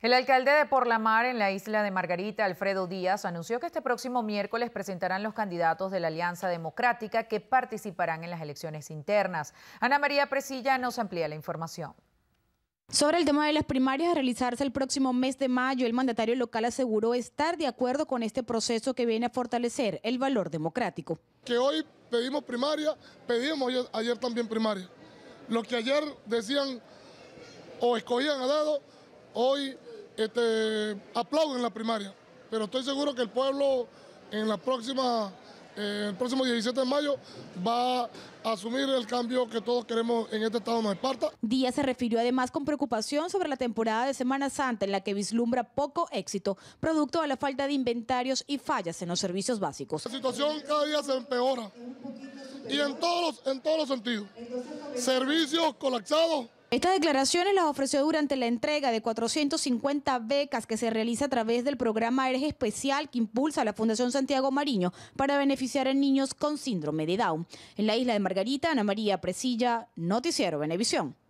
El alcalde de Porlamar en la isla de Margarita, Alfredo Díaz, anunció que este próximo miércoles presentarán los candidatos de la Alianza Democrática que participarán en las elecciones internas. Ana María Presilla nos amplía la información. Sobre el tema de las primarias a realizarse el próximo mes de mayo, el mandatario local aseguró estar de acuerdo con este proceso que viene a fortalecer el valor democrático. Que hoy pedimos primaria, pedimos ayer, también primaria. Lo que ayer decían o escogían a dado, hoy este, aplauden la primaria, pero estoy seguro que el pueblo en la próxima, eh, el próximo 17 de mayo va a asumir el cambio que todos queremos en este estado de Esparta. Díaz se refirió además con preocupación sobre la temporada de Semana Santa en la que vislumbra poco éxito, producto de la falta de inventarios y fallas en los servicios básicos. La situación cada día se empeora y en todos, en todos los sentidos. Servicios colapsados estas declaraciones las ofreció durante la entrega de 450 becas que se realiza a través del programa ERG especial que impulsa la Fundación Santiago Mariño para beneficiar a niños con síndrome de Down. En la isla de Margarita, Ana María Presilla, Noticiero Benevisión.